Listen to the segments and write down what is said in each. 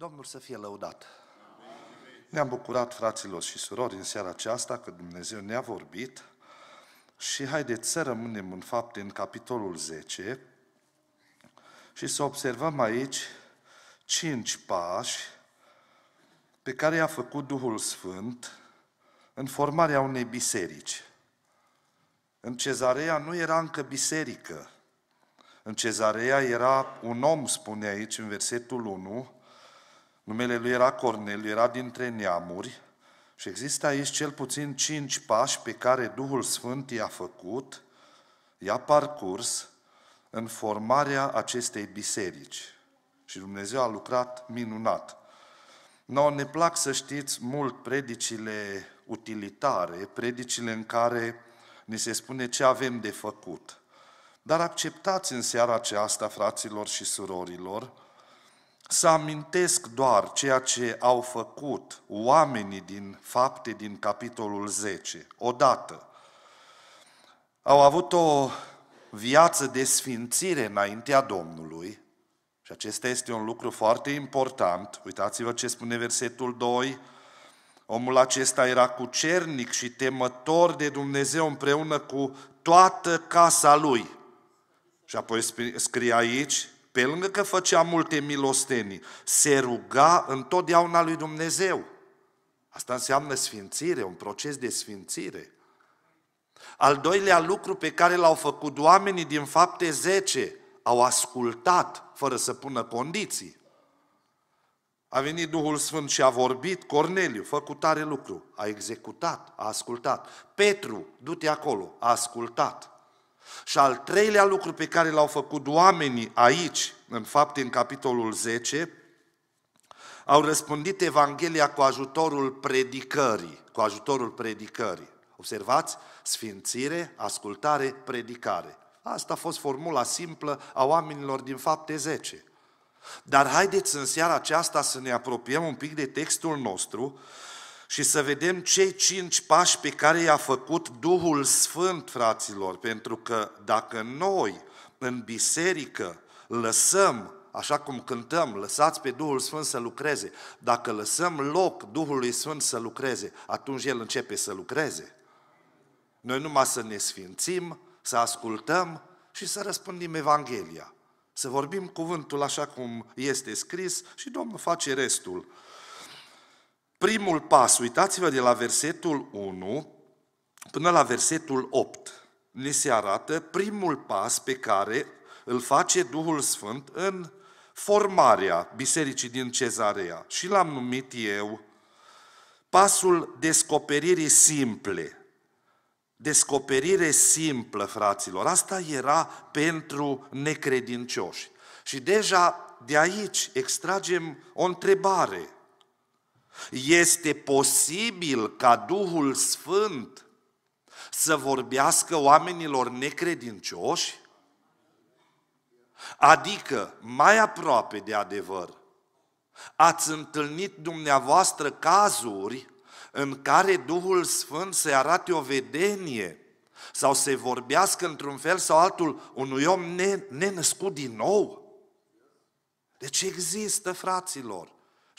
Domnul să fie lăudat! Ne-am bucurat, fraților și surori, în seara aceasta că Dumnezeu ne-a vorbit și haideți să rămânem în fapt în capitolul 10 și să observăm aici cinci pași pe care i-a făcut Duhul Sfânt în formarea unei biserici. În cezarea nu era încă biserică. În cezarea era un om, spune aici în versetul 1, Numele lui era Cornel, era dintre neamuri și există aici cel puțin cinci pași pe care Duhul Sfânt i-a făcut, i-a parcurs în formarea acestei biserici. Și Dumnezeu a lucrat minunat. No, ne plac să știți mult predicile utilitare, predicile în care ni se spune ce avem de făcut. Dar acceptați în seara aceasta, fraților și surorilor, să amintesc doar ceea ce au făcut oamenii din fapte din capitolul 10. Odată, au avut o viață de sfințire înaintea Domnului, și acesta este un lucru foarte important. Uitați-vă ce spune versetul 2. Omul acesta era cucernic și temător de Dumnezeu împreună cu toată casa lui. Și apoi scrie aici, pe lângă că făcea multe milostenii, se ruga întotdeauna lui Dumnezeu. Asta înseamnă sfințire, un proces de sfințire. Al doilea lucru pe care l-au făcut oamenii din fapte 10, au ascultat fără să pună condiții. A venit Duhul Sfânt și a vorbit, Corneliu, făcut tare lucru, a executat, a ascultat. Petru, du-te acolo, a ascultat. Și al treilea lucru pe care l-au făcut oamenii aici, în fapt, în capitolul 10, au răspândit Evanghelia cu ajutorul predicării. Cu ajutorul predicării. Observați? Sfințire, ascultare, predicare. Asta a fost formula simplă a oamenilor din fapte 10. Dar haideți în seara aceasta să ne apropiem un pic de textul nostru și să vedem cei cinci pași pe care i-a făcut Duhul Sfânt, fraților, pentru că dacă noi în biserică lăsăm așa cum cântăm, lăsați pe Duhul Sfânt să lucreze. Dacă lăsăm loc Duhului Sfânt să lucreze, atunci El începe să lucreze. Noi numai să ne sfințim, să ascultăm și să răspândim Evanghelia. Să vorbim cuvântul așa cum este scris și Domnul face restul primul pas, uitați-vă de la versetul 1 până la versetul 8, ne se arată primul pas pe care îl face Duhul Sfânt în formarea bisericii din cezarea. Și l-am numit eu pasul descoperirii simple. Descoperire simplă, fraților. Asta era pentru necredincioși. Și deja de aici extragem o întrebare. Este posibil ca Duhul Sfânt să vorbească oamenilor necredincioși? Adică, mai aproape de adevăr, ați întâlnit dumneavoastră cazuri în care Duhul Sfânt se arate o vedenie sau se vorbească într-un fel sau altul unui om nenăscut din nou? Deci există, fraților.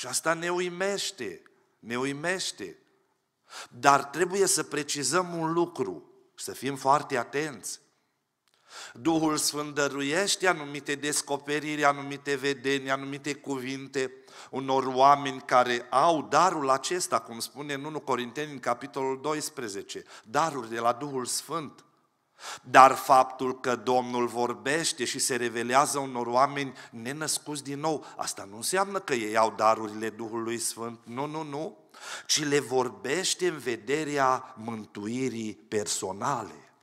Și asta ne uimește, ne uimește. Dar trebuie să precizăm un lucru să fim foarte atenți. Duhul Sfânt dăruiește anumite descoperiri, anumite vedeni, anumite cuvinte unor oameni care au darul acesta, cum spune în 1 Corinteni în capitolul 12, daruri de la Duhul Sfânt. Dar faptul că Domnul vorbește și se revelează unor oameni nenăscuți din nou, asta nu înseamnă că ei au darurile Duhului Sfânt, nu, nu, nu, ci le vorbește în vederea mântuirii personale.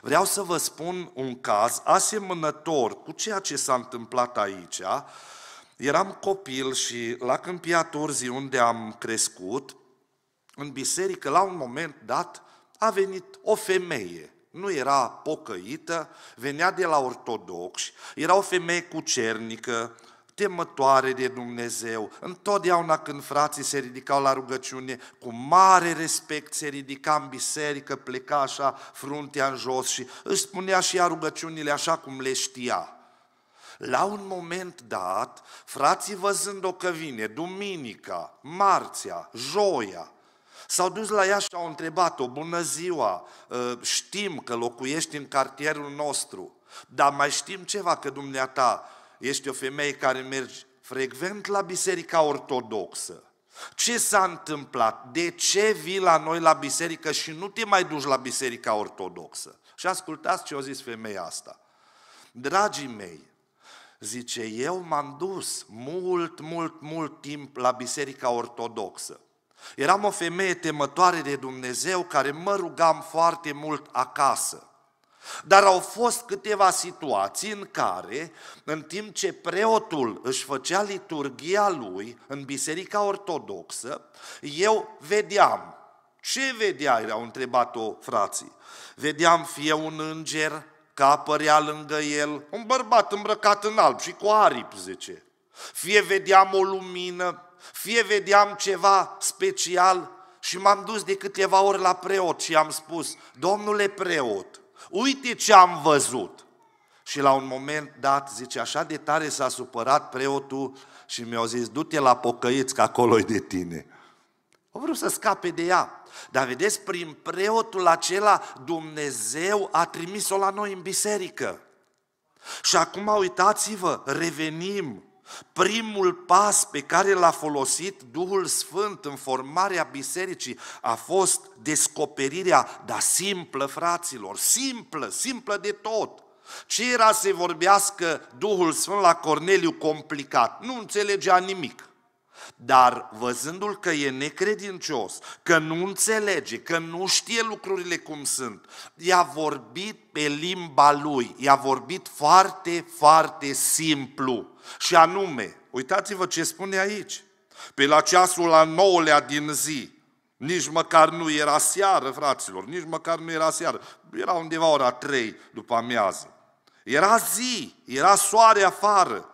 Vreau să vă spun un caz asemănător cu ceea ce s-a întâmplat aici. Eram copil și la Câmpia Turzii, unde am crescut, în biserică, la un moment dat, a venit o femeie nu era pocăită, venea de la ortodoxi, era o femeie cucernică, temătoare de Dumnezeu. Întotdeauna când frații se ridicau la rugăciune, cu mare respect se ridica în biserică, pleca așa fruntea în jos și își spunea și ea rugăciunile așa cum le știa. La un moment dat, frații văzând-o că vine, duminica, marțea, joia, S-au dus la ea și au întrebat-o, bună ziua, ă, știm că locuiești în cartierul nostru, dar mai știm ceva că dumneata ești o femeie care mergi frecvent la biserica ortodoxă. Ce s-a întâmplat? De ce vii la noi la biserică și nu te mai duci la biserica ortodoxă? Și ascultați ce a zis femeia asta. Dragii mei, zice, eu m-am dus mult, mult, mult timp la biserica ortodoxă. Eram o femeie temătoare de Dumnezeu care mă rugam foarte mult acasă. Dar au fost câteva situații în care, în timp ce preotul își făcea liturgia lui în Biserica Ortodoxă, eu vedeam. Ce vedea? Au întrebat-o frații. Vedeam fie un înger că apărea lângă el, un bărbat îmbrăcat în alb și cu aripi, zice. Fie vedeam o lumină, fie vedeam ceva special și m-am dus de câteva ori la preot și am spus, domnule preot, uite ce am văzut. Și la un moment dat, zice, așa de tare s-a supărat preotul și mi-a zis, du-te la pocăiți, că acolo e de tine. Au vrut să scape de ea. Dar vedeți, prin preotul acela, Dumnezeu a trimis-o la noi în biserică. Și acum uitați-vă, revenim Primul pas pe care l-a folosit Duhul Sfânt în formarea bisericii a fost descoperirea, dar simplă, fraților, simplă, simplă de tot. Ce era să vorbească Duhul Sfânt la Corneliu complicat? Nu înțelegea nimic. Dar văzându-l că e necredincios, că nu înțelege, că nu știe lucrurile cum sunt, i-a vorbit pe limba lui, i-a vorbit foarte, foarte simplu. Și anume, uitați-vă ce spune aici, pe la ceasul a nouălea din zi, nici măcar nu era seară, fraților, nici măcar nu era seară, era undeva ora trei după amiază. Era zi, era soare afară,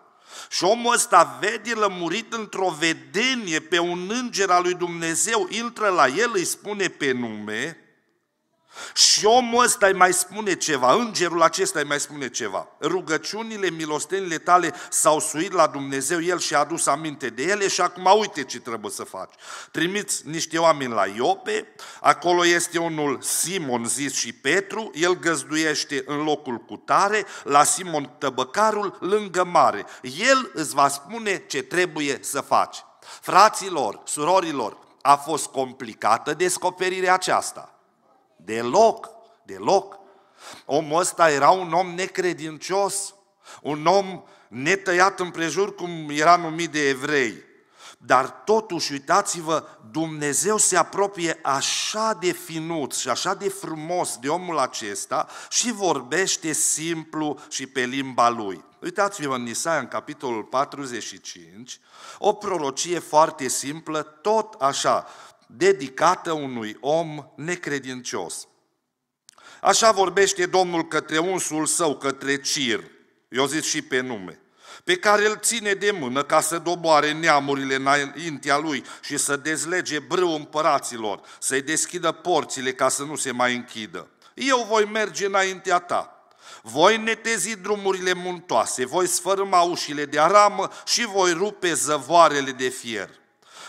și omul ăsta vede lămurit într-o vedenie pe un înger al lui Dumnezeu, intră la el, îi spune pe nume, și omul ăsta îi mai spune ceva, îngerul acesta îi mai spune ceva. Rugăciunile, milostenile tale s-au suit la Dumnezeu, el și-a adus aminte de ele și acum uite ce trebuie să faci. Trimiți niște oameni la Iope, acolo este unul Simon zis și Petru, el găzduiește în locul cu tare, la Simon tăbăcarul lângă mare. El îți va spune ce trebuie să faci. Fraților, surorilor, a fost complicată descoperirea aceasta. Deloc, deloc. Omul ăsta era un om necredincios, un om netăiat împrejur cum era numit de evrei. Dar totuși, uitați-vă, Dumnezeu se apropie așa de finuț și așa de frumos de omul acesta și vorbește simplu și pe limba lui. Uitați-vă în Isaia, în capitolul 45, o prorocie foarte simplă, tot așa dedicată unui om necredincios. Așa vorbește Domnul către unsul său, către Cir, eu zic și pe nume, pe care îl ține de mână ca să doboare neamurile înaintea lui și să dezlege brâu împăraților, să-i deschidă porțile ca să nu se mai închidă. Eu voi merge înaintea ta, voi netezi drumurile muntoase, voi sfărâma ușile de aramă și voi rupe zăvoarele de fier.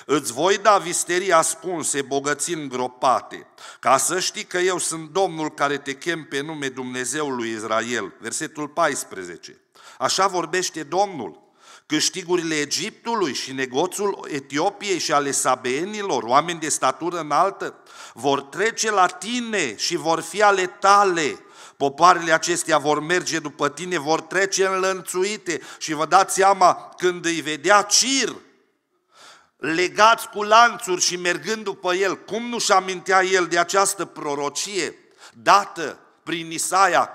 Îți voi da visterii ascunse, bogății îngropate, ca să știi că eu sunt Domnul care te chem pe nume Dumnezeului Israel. Versetul 14. Așa vorbește Domnul. Câștigurile Egiptului și negoțul Etiopiei și ale sabeenilor, oameni de statură înaltă, vor trece la tine și vor fi ale tale. Popoarele acestea vor merge după tine, vor trece înlănțuite și vă dați seama când îi vedea Cir, legați cu lanțuri și mergând după el, cum nu-și amintea el de această prorocie dată prin Isaia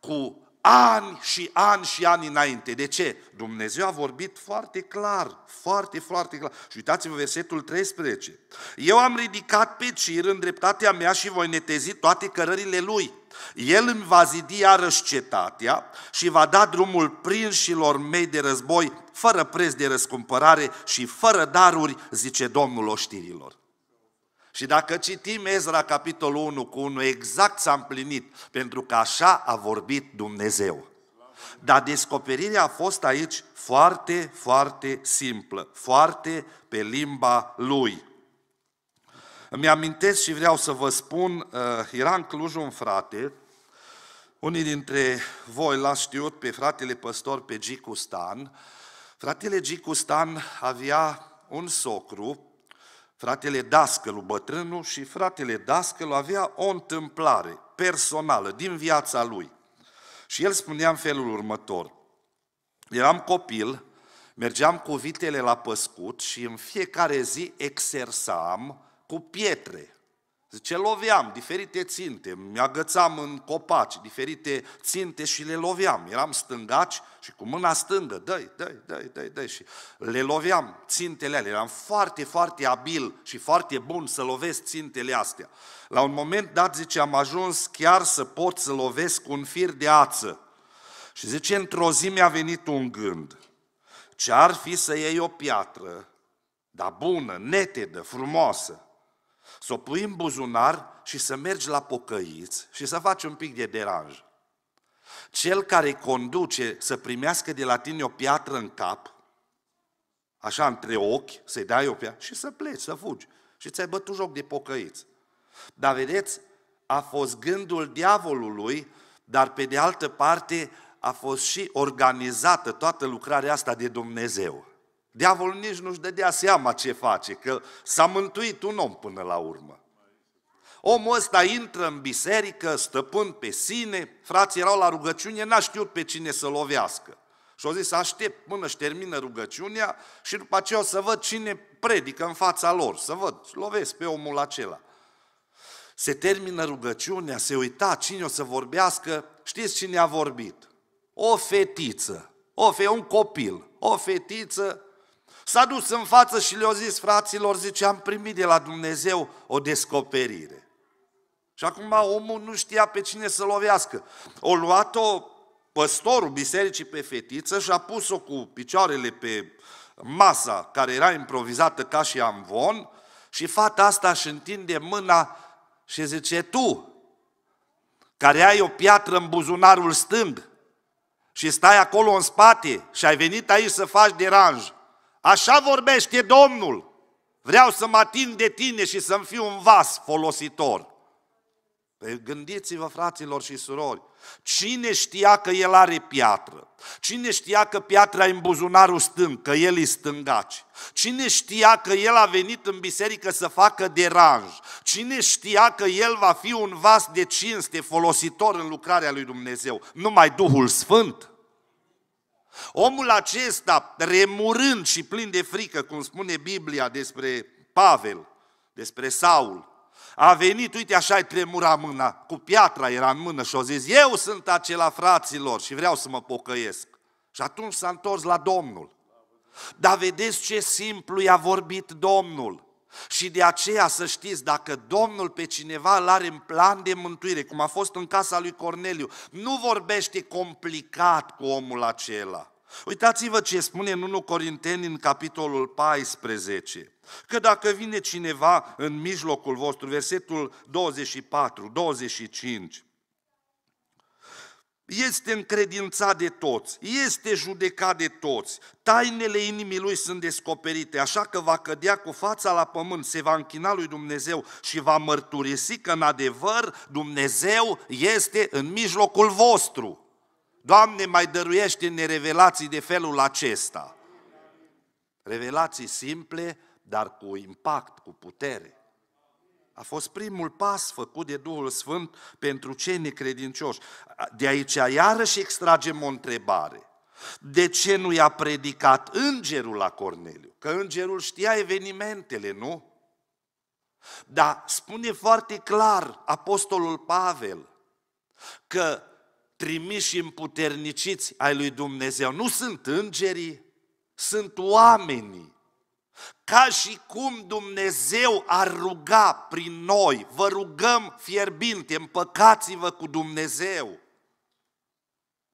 cu ani și ani și ani înainte. De ce? Dumnezeu a vorbit foarte clar, foarte, foarte clar. Și uitați-vă versetul 13. Eu am ridicat pe cir în dreptatea mea și voi netezi toate cărările lui. El îmi va zidi iarăși cetatea și va da drumul prinșilor mei de război, fără preț de răscumpărare și fără daruri, zice Domnul oștirilor. Și dacă citim Ezra capitolul 1 cu 1, exact s-a împlinit, pentru că așa a vorbit Dumnezeu. Dar descoperirea a fost aici foarte, foarte simplă, foarte pe limba lui. Îmi amintesc și vreau să vă spun, uh, era în Cluj un frate, unii dintre voi l-ați știut pe fratele păstor pe Gicu Stan. Fratele Gicu Stan avea un socru, fratele Dascălu bătrânul și fratele Dascălu avea o întâmplare personală din viața lui. Și el spunea în felul următor, eram copil, mergeam cu vitele la păscut și în fiecare zi exersam cu pietre. Zice, loveam diferite ținte, mi-agățam în copaci diferite ținte și le loveam. Eram stângaci și cu mâna stângă, dai, dai, dai, dai, dai și le loveam țintele alea. Eram foarte, foarte abil și foarte bun să lovesc țintele astea. La un moment dat, zice, am ajuns chiar să pot să lovesc un fir de ață. Și zice, într-o zi mi-a venit un gând. Ce ar fi să iei o piatră, dar bună, netedă, frumoasă, să o pui în buzunar și să mergi la pocăiți și să faci un pic de deranj. Cel care conduce să primească de la tine o piatră în cap, așa între ochi, să-i dai o piatră și să pleci, să fugi. Și ți-ai bătut joc de pocăiți. Dar vedeți, a fost gândul diavolului, dar pe de altă parte a fost și organizată toată lucrarea asta de Dumnezeu. Diavolul nici nu-și dădea seama ce face, că s-a mântuit un om până la urmă. Omul ăsta intră în biserică, stăpân pe sine, frații erau la rugăciune, n-a știut pe cine să lovească. Și au zis, aștept până își termină rugăciunea și după aceea o să văd cine predică în fața lor, să văd, lovesc pe omul acela. Se termină rugăciunea, se uita cine o să vorbească, știți cine a vorbit? O fetiță, o fe- un copil, o fetiță S-a dus în față și le-a zis fraților, zice, am primit de la Dumnezeu o descoperire. Și acum omul nu știa pe cine să lovească. O luat-o păstorul bisericii pe fetiță și a pus-o cu picioarele pe masa care era improvizată ca și amvon și fata asta își întinde mâna și zice, tu, care ai o piatră în buzunarul stâng și stai acolo în spate și ai venit aici să faci deranj, Așa vorbește Domnul. Vreau să mă ating de tine și să-mi fiu un vas folositor. Păi gândiți-vă, fraților și surori, cine știa că el are piatră? Cine știa că piatra e în buzunarul stâng, că el e stângaci? Cine știa că el a venit în biserică să facă deranj? Cine știa că el va fi un vas de cinste folositor în lucrarea lui Dumnezeu? Numai Duhul Sfânt? Omul acesta, remurând și plin de frică, cum spune Biblia despre Pavel, despre Saul, a venit, uite așa, îi tremura mâna, cu piatra era în mână și a zis, eu sunt acela fraților și vreau să mă pocăiesc. Și atunci s-a întors la Domnul. Dar vedeți ce simplu i-a vorbit Domnul. Și de aceea să știți, dacă Domnul pe cineva îl are în plan de mântuire, cum a fost în casa lui Corneliu, nu vorbește complicat cu omul acela. Uitați-vă ce spune în 1 Corinteni în capitolul 14. Că dacă vine cineva în mijlocul vostru, versetul 24, 25, este încredințat de toți, este judecat de toți, tainele inimii lui sunt descoperite, așa că va cădea cu fața la pământ, se va închina lui Dumnezeu și va mărturisi că în adevăr Dumnezeu este în mijlocul vostru. Doamne, mai dăruiește-ne revelații de felul acesta. Revelații simple, dar cu impact, cu putere. A fost primul pas făcut de Duhul Sfânt pentru cei necredincioși. De aici iarăși extragem o întrebare. De ce nu i-a predicat îngerul la Corneliu? Că îngerul știa evenimentele, nu? Dar spune foarte clar apostolul Pavel că trimiși împuterniciți ai lui Dumnezeu nu sunt îngerii, sunt oamenii ca și cum Dumnezeu ar ruga prin noi, vă rugăm fierbinte, împăcați-vă cu Dumnezeu.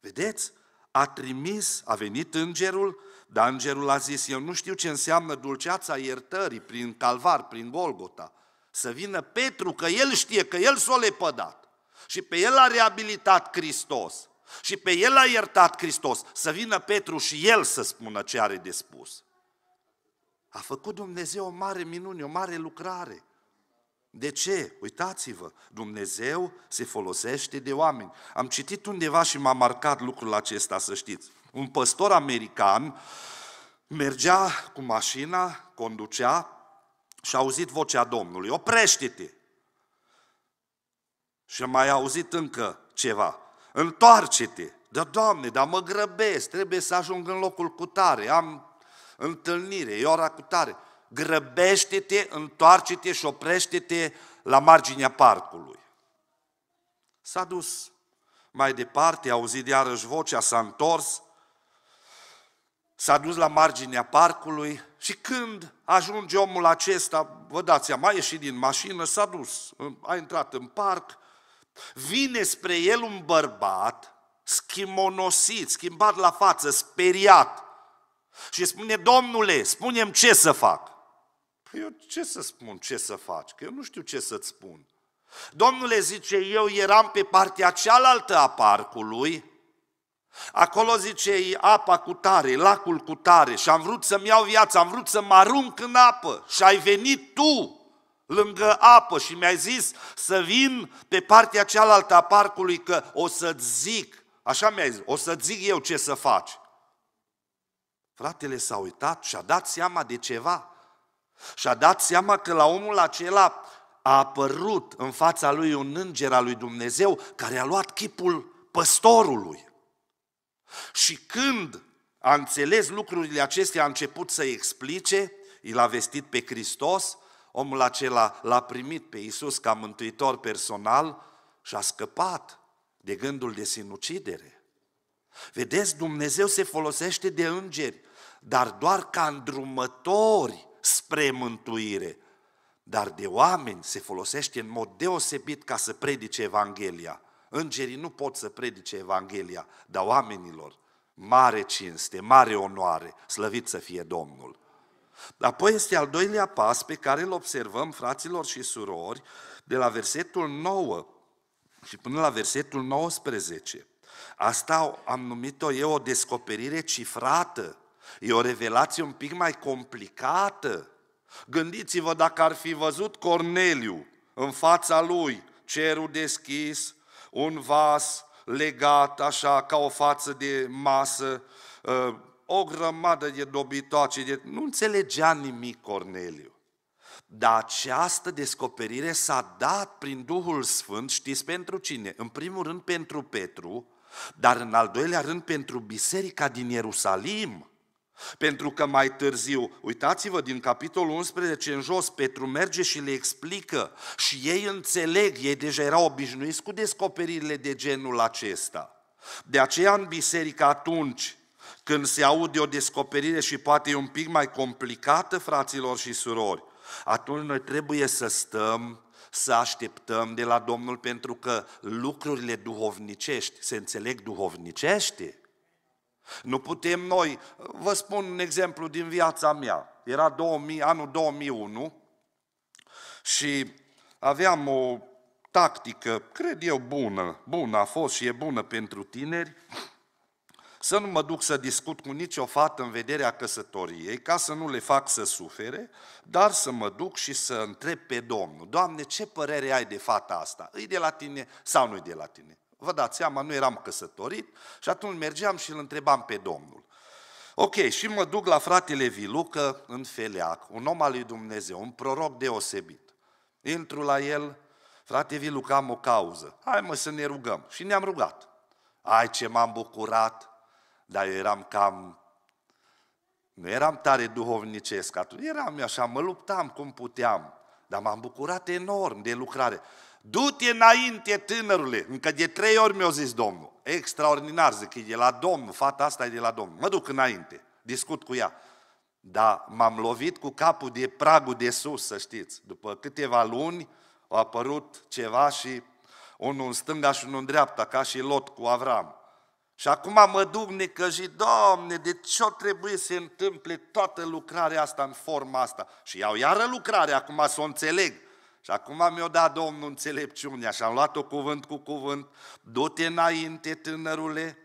Vedeți? A trimis, a venit îngerul, dar îngerul a zis, eu nu știu ce înseamnă dulceața iertării prin Calvar, prin Golgota. Să vină Petru, că el știe că el s-a lepădat și pe el a reabilitat Hristos și pe el a iertat Hristos. Să vină Petru și el să spună ce are de spus. A făcut Dumnezeu o mare minune, o mare lucrare. De ce? Uitați-vă, Dumnezeu se folosește de oameni. Am citit undeva și m-a marcat lucrul acesta, să știți. Un păstor american mergea cu mașina, conducea și a auzit vocea Domnului, oprește-te! Și mai auzit încă ceva, întoarce-te! Dar, Doamne, dar mă grăbesc, trebuie să ajung în locul cu tare, am întâlnire, e ora cu tare. Grăbește-te, întoarce-te și oprește-te la marginea parcului. S-a dus mai departe, a auzit iarăși vocea, s-a întors, s-a dus la marginea parcului și când ajunge omul acesta, vă dați seama, a ieșit din mașină, s-a dus, a intrat în parc, vine spre el un bărbat schimonosit, schimbat la față, speriat, și spune, Domnule, spunem ce să fac. Păi eu ce să spun ce să faci? Că eu nu știu ce să-ți spun. Domnule zice, eu eram pe partea cealaltă a parcului, acolo zice, e apa cu tare, lacul cu tare și am vrut să-mi iau viața, am vrut să mă arunc în apă și ai venit tu lângă apă și mi-ai zis să vin pe partea cealaltă a parcului că o să-ți zic, așa mi-ai zis, o să zic eu ce să faci. Fratele s-a uitat și a dat seama de ceva. Și-a dat seama că la omul acela a apărut în fața lui un înger al lui Dumnezeu care a luat chipul păstorului. Și când a înțeles lucrurile acestea, a început să explice, i l-a vestit pe Hristos, omul acela l-a primit pe Isus ca mântuitor personal și a scăpat de gândul de sinucidere. Vedeți, Dumnezeu se folosește de îngeri dar doar ca îndrumători spre mântuire. Dar de oameni se folosește în mod deosebit ca să predice Evanghelia. Îngerii nu pot să predice Evanghelia, dar oamenilor mare cinste, mare onoare, slăvit să fie Domnul. Apoi este al doilea pas pe care îl observăm, fraților și surori, de la versetul 9 și până la versetul 19. Asta am numit-o eu o descoperire cifrată E o revelație un pic mai complicată. Gândiți-vă dacă ar fi văzut Corneliu în fața lui cerul deschis, un vas legat așa ca o față de masă, ă, o grămadă de dobitoace, de... nu înțelegea nimic Corneliu. Dar această descoperire s-a dat prin Duhul Sfânt, știți pentru cine? În primul rând pentru Petru, dar în al doilea rând pentru biserica din Ierusalim. Pentru că mai târziu, uitați-vă din capitolul 11 în jos, Petru merge și le explică și ei înțeleg, ei deja erau obișnuiți cu descoperirile de genul acesta. De aceea în biserică atunci când se aude o descoperire și poate e un pic mai complicată, fraților și surori, atunci noi trebuie să stăm, să așteptăm de la Domnul pentru că lucrurile duhovnicești se înțeleg duhovnicește. Nu putem noi, vă spun un exemplu din viața mea. Era 2000, anul 2001 și aveam o tactică, cred eu, bună. Bună a fost și e bună pentru tineri. Să nu mă duc să discut cu nicio fată în vederea căsătoriei, ca să nu le fac să sufere, dar să mă duc și să întreb pe Domnul, Doamne, ce părere ai de fata asta? Îi de la tine sau nu-i de la tine? Vă dați seama, nu eram căsătorit și atunci mergeam și îl întrebam pe Domnul. Ok, și mă duc la fratele Vilucă în Feleac, un om al lui Dumnezeu, un proroc deosebit. Intru la el, frate Vilucă, am o cauză. Hai mă să ne rugăm. Și ne-am rugat. Ai ce m-am bucurat, dar eu eram cam... Nu eram tare duhovnicesc atunci, eram așa, mă luptam cum puteam, dar m-am bucurat enorm de lucrare. Du-te înainte, tânărule, încă de trei ori mi-a zis Domnul. Extraordinar, zic, e de la Domnul, fata asta e de la Domnul. Mă duc înainte, discut cu ea. Dar m-am lovit cu capul de pragul de sus, să știți. După câteva luni a apărut ceva și unul în stânga și unul în dreapta, ca și Lot cu Avram. Și acum mă duc necăjit, Doamne, de ce trebuie să se întâmple toată lucrarea asta în forma asta? Și iau iară lucrarea, acum să o înțeleg. Și acum mi-o dat Domnul înțelepciunea și am luat-o cuvânt cu cuvânt. Du-te înainte, tânărule,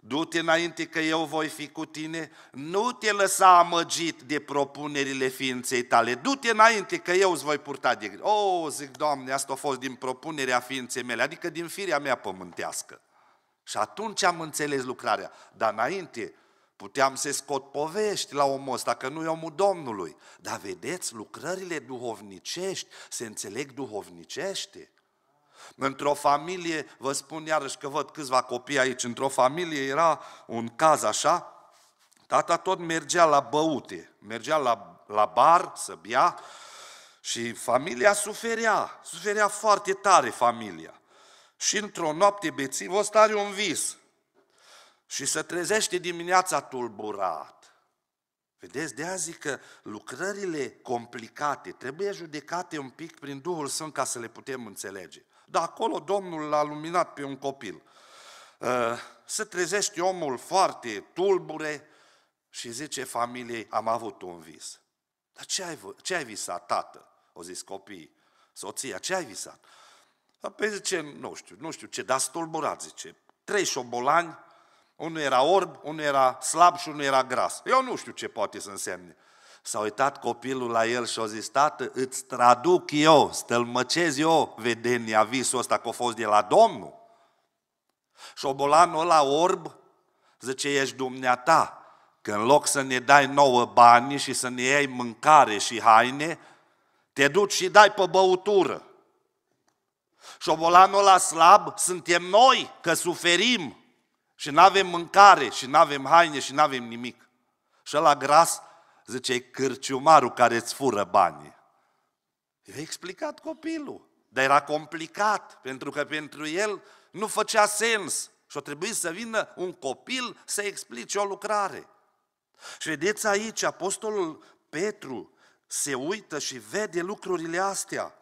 du-te înainte că eu voi fi cu tine, nu te lăsa amăgit de propunerile ființei tale, du-te înainte că eu îți voi purta de grijă. O, zic, Doamne, asta a fost din propunerea ființei mele, adică din firea mea pământească. Și atunci am înțeles lucrarea, dar înainte Puteam să scot povești la omul ăsta, că nu e omul Domnului. Dar vedeți, lucrările duhovnicești se înțeleg duhovnicește. Într-o familie, vă spun iarăși că văd câțiva copii aici, într-o familie era un caz așa, tata tot mergea la băute, mergea la, la bar să bea și familia suferea, suferea foarte tare familia. Și într-o noapte bețivă ăsta are un vis – și se trezește dimineața tulburat. Vedeți, de azi că lucrările complicate trebuie judecate un pic prin Duhul Sfânt ca să le putem înțelege. Dar acolo Domnul l-a luminat pe un copil. Uh, se trezește omul foarte tulbure și zice familiei, am avut un vis. Dar ce ai, ce ai visat, tată? O zis copiii, soția, ce ai visat? Apoi zice, nu știu, nu știu ce, dar stulburat, zice, trei șobolani unul era orb, unul era slab și unul era gras. Eu nu știu ce poate să însemne. S-a uitat copilul la el și a zis, tată, îți traduc eu, stălmăcez eu vedenia, visul ăsta că a fost de la Domnul. Și obolanul ăla orb zice, ești dumneata, că în loc să ne dai nouă bani și să ne iei mâncare și haine, te duci și dai pe băutură. obolanul ăla slab suntem noi, că suferim, și nu avem mâncare, și nu avem haine, și nu avem nimic. Și la gras, zice, e cârciumarul care îți fură banii. I-a explicat copilul. Dar era complicat, pentru că pentru el nu făcea sens. Și a trebuit să vină un copil să explice o lucrare. Și vedeți aici, Apostolul Petru se uită și vede lucrurile astea.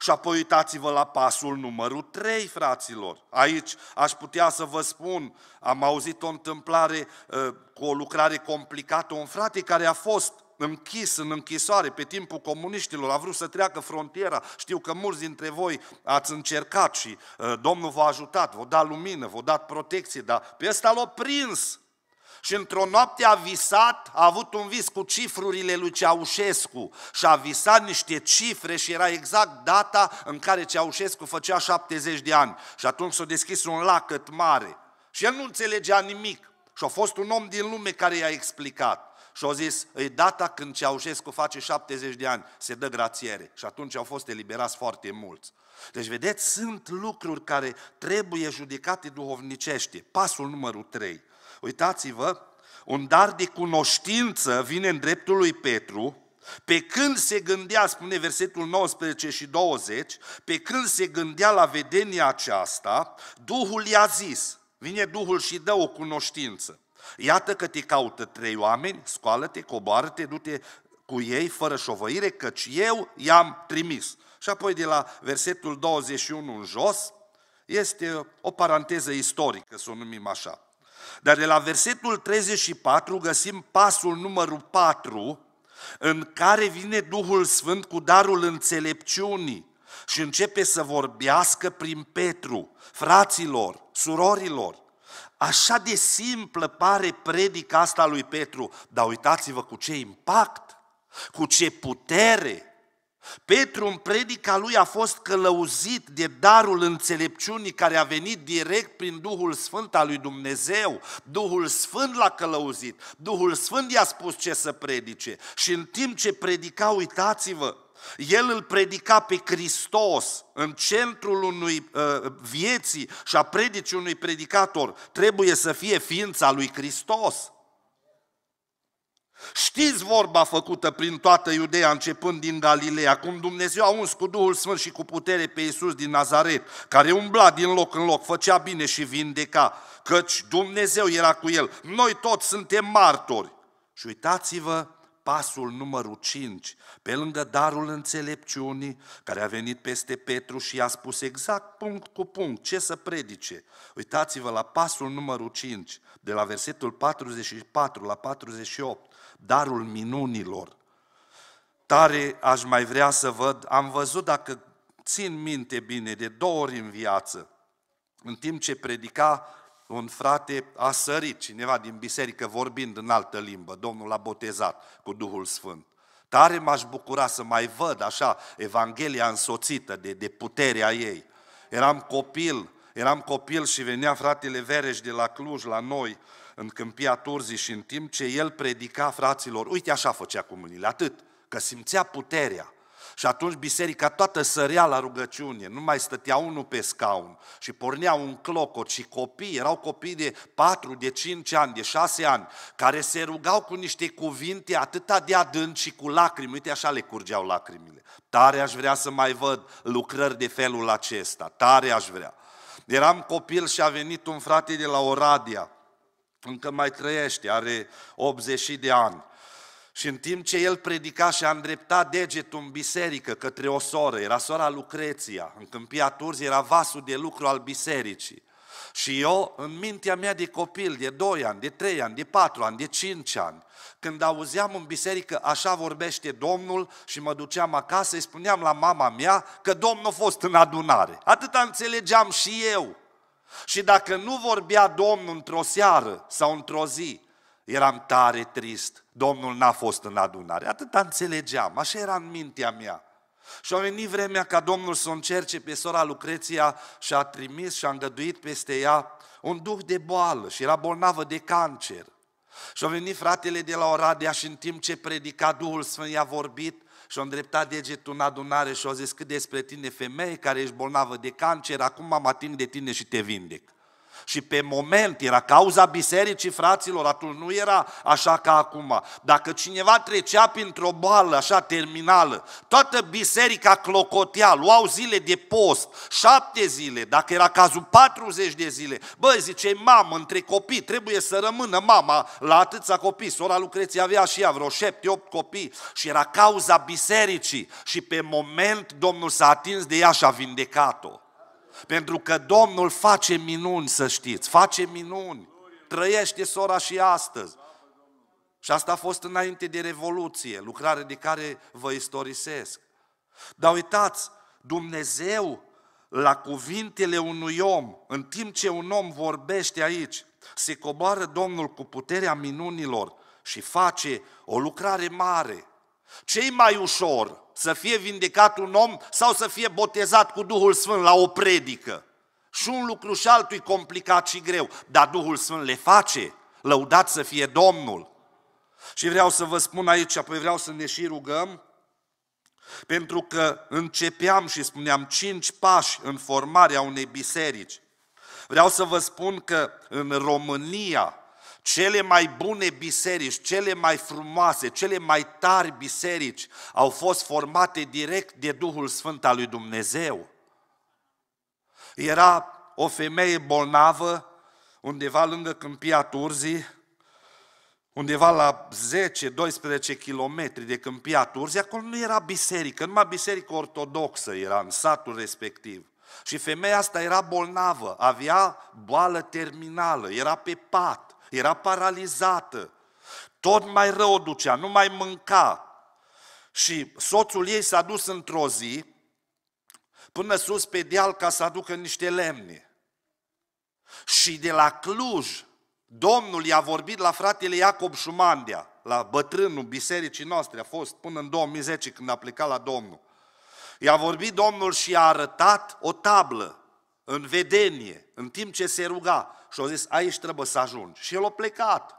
Și apoi uitați-vă la pasul numărul 3, fraților. Aici aș putea să vă spun, am auzit o întâmplare ă, cu o lucrare complicată, un frate care a fost închis în închisoare pe timpul comuniștilor, a vrut să treacă frontiera. Știu că mulți dintre voi ați încercat și ă, Domnul v-a ajutat, v-a dat lumină, v-a dat protecție, dar pe ăsta l-a prins și într-o noapte a visat, a avut un vis cu cifrurile lui Ceaușescu și a visat niște cifre și era exact data în care Ceaușescu făcea 70 de ani. Și atunci s-a deschis un lacăt mare și el nu înțelegea nimic. Și a fost un om din lume care i-a explicat. Și au zis, e data când Ceaușescu face 70 de ani, se dă grațiere. Și atunci au fost eliberați foarte mulți. Deci, vedeți, sunt lucruri care trebuie judecate duhovnicește. Pasul numărul 3. Uitați-vă, un dar de cunoștință vine în dreptul lui Petru, pe când se gândea, spune versetul 19 și 20, pe când se gândea la vedenia aceasta, Duhul i-a zis, vine Duhul și dă o cunoștință. Iată că te caută trei oameni, scoală-te, coboară-te, du-te cu ei fără șovăire, căci eu i-am trimis. Și apoi de la versetul 21 în jos, este o paranteză istorică, să o numim așa. Dar de la versetul 34 găsim pasul numărul 4, în care vine Duhul Sfânt cu darul înțelepciunii și începe să vorbească prin Petru, fraților, surorilor. Așa de simplă pare predica asta lui Petru, dar uitați-vă cu ce impact, cu ce putere, Petru în predica lui a fost călăuzit de darul înțelepciunii care a venit direct prin Duhul Sfânt al lui Dumnezeu. Duhul Sfânt l-a călăuzit, Duhul Sfânt i-a spus ce să predice și în timp ce predica, uitați-vă, el îl predica pe Hristos în centrul unui uh, vieții și a predicii unui predicator. Trebuie să fie ființa lui Hristos. Știți vorba făcută prin toată Iudeea, începând din Galileea, cum Dumnezeu a uns cu Duhul Sfânt și cu putere pe Iisus din Nazaret, care umbla din loc în loc, făcea bine și vindeca, căci Dumnezeu era cu el. Noi toți suntem martori. Și uitați-vă pasul numărul 5, pe lângă darul înțelepciunii, care a venit peste Petru și i-a spus exact punct cu punct ce să predice. Uitați-vă la pasul numărul 5, de la versetul 44 la 48 darul minunilor. Tare aș mai vrea să văd, am văzut dacă țin minte bine, de două ori în viață, în timp ce predica un frate a sărit cineva din biserică vorbind în altă limbă, Domnul l-a botezat cu Duhul Sfânt. Tare m-aș bucura să mai văd așa Evanghelia însoțită de, de puterea ei. Eram copil, eram copil și venea fratele Vereș de la Cluj la noi în câmpia Turzii și în timp ce el predica fraților, uite așa făcea cu mâinile, atât, că simțea puterea. Și atunci biserica toată sărea la rugăciune, nu mai stătea unul pe scaun și pornea un clocot și copii, erau copii de 4, de 5 ani, de 6 ani, care se rugau cu niște cuvinte atâta de adânc și cu lacrimi, uite așa le curgeau lacrimile. Tare aș vrea să mai văd lucrări de felul acesta, tare aș vrea. Eram copil și a venit un frate de la Oradia încă mai trăiește, are 80 de ani. Și în timp ce el predica și a îndreptat degetul în biserică către o soră, era sora Lucreția, în câmpia Turzi era vasul de lucru al bisericii. Și eu, în mintea mea de copil, de 2 ani, de 3 ani, de 4 ani, de 5 ani, când auzeam în biserică așa vorbește Domnul și mă duceam acasă, îi spuneam la mama mea că Domnul a fost în adunare. Atât înțelegeam și eu. Și dacă nu vorbea Domnul într-o seară sau într-o zi, eram tare trist. Domnul n-a fost în adunare. Atât înțelegeam, așa era în mintea mea. Și a venit vremea ca Domnul să încerce pe sora Lucreția și a trimis și a îngăduit peste ea un duh de boală și era bolnavă de cancer. Și a venit fratele de la Oradea și în timp ce predica Duhul Sfânt i-a vorbit și-a îndreptat degetul în adunare și-a zis cât despre tine femeie care ești bolnavă de cancer, acum mă ating de tine și te vindec. Și pe moment era cauza bisericii fraților, atunci nu era așa ca acum. Dacă cineva trecea printr-o boală așa terminală, toată biserica clocotea, luau zile de post, șapte zile, dacă era cazul 40 de zile. Bă, zice, mamă, între copii, trebuie să rămână mama la atâția copii. Sora Lucreție avea și ea vreo șapte, opt copii și era cauza bisericii. Și pe moment Domnul s-a atins de ea și a vindecat-o. Pentru că Domnul face minuni, să știți, face minuni. Trăiește sora și astăzi. Și asta a fost înainte de Revoluție, lucrare de care vă istorisesc. Dar uitați, Dumnezeu la cuvintele unui om, în timp ce un om vorbește aici, se coboară Domnul cu puterea minunilor și face o lucrare mare ce mai ușor? Să fie vindecat un om sau să fie botezat cu Duhul Sfânt la o predică? Și un lucru și altul e complicat și greu, dar Duhul Sfânt le face. Lăudat să fie Domnul! Și vreau să vă spun aici, apoi vreau să ne și rugăm, pentru că începeam și spuneam cinci pași în formarea unei biserici. Vreau să vă spun că în România cele mai bune biserici, cele mai frumoase, cele mai tari biserici au fost formate direct de Duhul Sfânt al lui Dumnezeu. Era o femeie bolnavă undeva lângă Câmpia Turzii, undeva la 10-12 kilometri de Câmpia Turzii, acolo nu era biserică, numai biserică ortodoxă era în satul respectiv. Și femeia asta era bolnavă, avea boală terminală, era pe pat era paralizată, tot mai rău o ducea, nu mai mânca. Și soțul ei s-a dus într-o zi până sus pe deal ca să aducă niște lemne. Și de la Cluj, Domnul i-a vorbit la fratele Iacob Șumandea, la bătrânul bisericii noastre, a fost până în 2010 când a plecat la Domnul. I-a vorbit Domnul și i-a arătat o tablă în vedenie, în timp ce se ruga și au zis, aici trebuie să ajungi. Și el a plecat.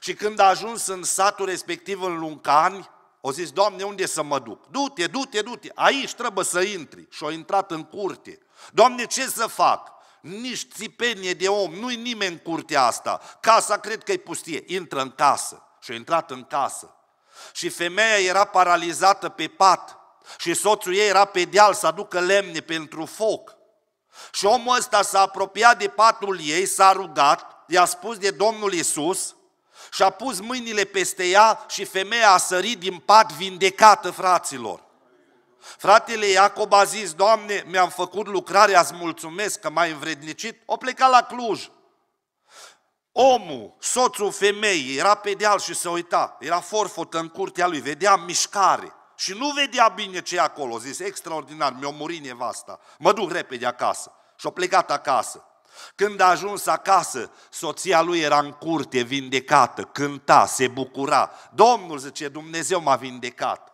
Și când a ajuns în satul respectiv în Luncani, au zis, Doamne, unde să mă duc? Du-te, du-te, du-te, aici trebuie să intri. Și au intrat în curte. Doamne, ce să fac? Nici țipenie de om, nu-i nimeni în curtea asta. Casa cred că e pustie. Intră în casă. Și a intrat în casă. Și femeia era paralizată pe pat. Și soțul ei era pe deal să aducă lemne pentru foc. Și omul ăsta s-a apropiat de patul ei, s-a rugat, i-a spus de Domnul Isus și a pus mâinile peste ea și femeia a sărit din pat vindecată, fraților. Fratele Iacob a zis, Doamne, mi-am făcut lucrarea, îți mulțumesc că m-ai învrednicit. O pleca la Cluj. Omul, soțul femeii, era pe deal și se uita. Era forfotă în curtea lui, vedea mișcare și nu vedea bine ce e acolo. Zis, extraordinar, mi o murit nevasta. Mă duc repede acasă. și o plecat acasă. Când a ajuns acasă, soția lui era în curte, vindecată, cânta, se bucura. Domnul zice, Dumnezeu m-a vindecat.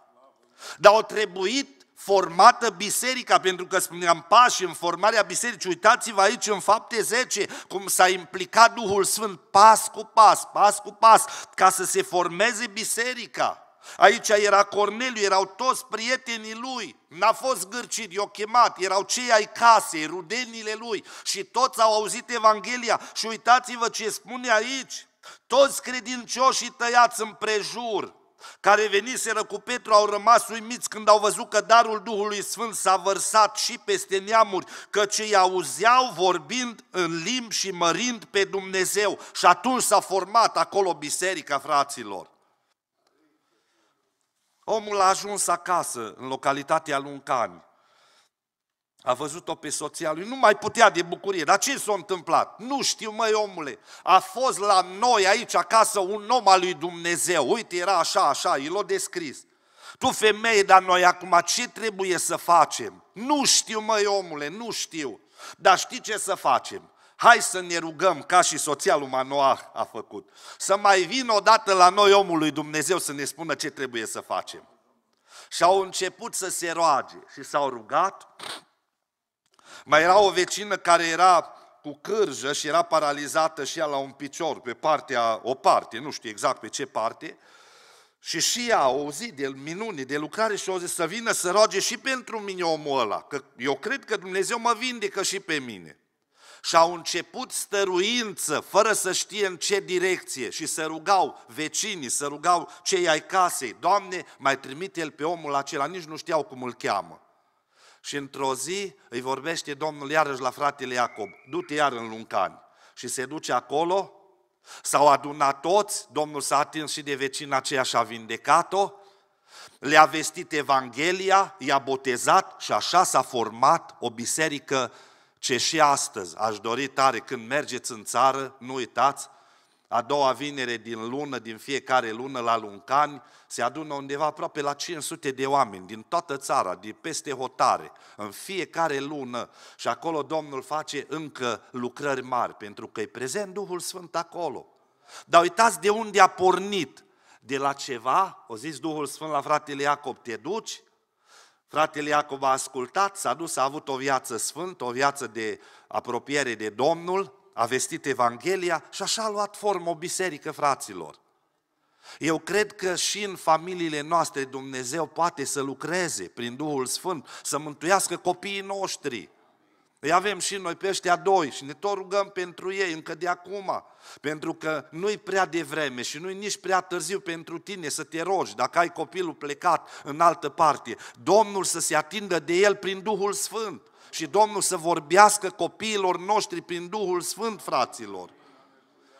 Dar o trebuit formată biserica, pentru că spuneam pași în formarea bisericii. Uitați-vă aici în fapte 10, cum s-a implicat Duhul Sfânt pas cu pas, pas cu pas, ca să se formeze biserica. Aici era Corneliu, erau toți prietenii lui. N-a fost gârcit, i o chemat, erau cei ai casei, rudenile lui. Și toți au auzit Evanghelia. Și uitați-vă ce spune aici. Toți credincioșii tăiați împrejur, care veniseră cu Petru au rămas uimiți când au văzut că darul Duhului Sfânt s-a vărsat și peste neamuri, că cei auzeau vorbind în limbi și mărind pe Dumnezeu. Și atunci s-a format acolo biserica fraților. Omul a ajuns acasă, în localitatea Luncani. A văzut-o pe soția lui, nu mai putea de bucurie. Dar ce s-a întâmplat? Nu știu, măi, omule. A fost la noi aici acasă un om al lui Dumnezeu. Uite, era așa, așa, el l-a descris. Tu femeie, dar noi acum ce trebuie să facem? Nu știu, măi, omule, nu știu. Dar știi ce să facem? hai să ne rugăm ca și soția lui Manoa a făcut. Să mai vină odată la noi omul lui Dumnezeu să ne spună ce trebuie să facem. Și au început să se roage și s-au rugat. Mai era o vecină care era cu cârjă și era paralizată și ea la un picior, pe partea, o parte, nu știu exact pe ce parte, și și ea a auzit de minuni de lucrare și a zis să vină să roage și pentru mine omul ăla, că eu cred că Dumnezeu mă vindecă și pe mine și au început stăruință, fără să știe în ce direcție și se rugau vecinii, se rugau cei ai casei, Doamne, mai trimite el pe omul acela, nici nu știau cum îl cheamă. Și într-o zi îi vorbește Domnul iarăși la fratele Iacob, du-te iar în Luncani. Și se duce acolo, s-au adunat toți, Domnul s-a atins și de vecina aceea și a vindecat-o, le-a vestit Evanghelia, i-a botezat și așa s-a format o biserică ce și astăzi aș dori tare când mergeți în țară, nu uitați, a doua vinere din lună, din fiecare lună la Luncani, se adună undeva aproape la 500 de oameni din toată țara, de peste hotare, în fiecare lună. Și acolo Domnul face încă lucrări mari, pentru că e prezent Duhul Sfânt acolo. Dar uitați de unde a pornit. De la ceva, o zis Duhul Sfânt la fratele Iacob, te duci Fratele Iacob a ascultat, s-a dus, a avut o viață sfântă, o viață de apropiere de Domnul, a vestit Evanghelia și așa a luat formă o biserică, fraților. Eu cred că și în familiile noastre Dumnezeu poate să lucreze prin Duhul Sfânt, să mântuiască copiii noștri, îi avem și noi pe ăștia doi și ne tot rugăm pentru ei încă de acum, pentru că nu-i prea devreme și nu-i nici prea târziu pentru tine să te rogi dacă ai copilul plecat în altă parte. Domnul să se atingă de el prin Duhul Sfânt și Domnul să vorbească copiilor noștri prin Duhul Sfânt, fraților.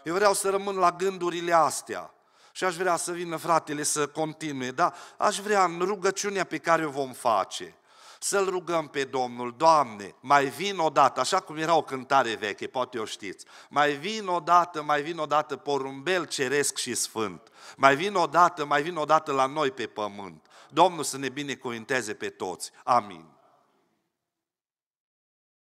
Eu vreau să rămân la gândurile astea. Și aș vrea să vină fratele să continue, dar aș vrea în rugăciunea pe care o vom face să-L rugăm pe Domnul, Doamne, mai vin odată, așa cum era o cântare veche, poate o știți, mai vin odată, mai vin odată porumbel ceresc și sfânt, mai vin odată, mai vin odată la noi pe pământ. Domnul să ne binecuvinteze pe toți. Amin.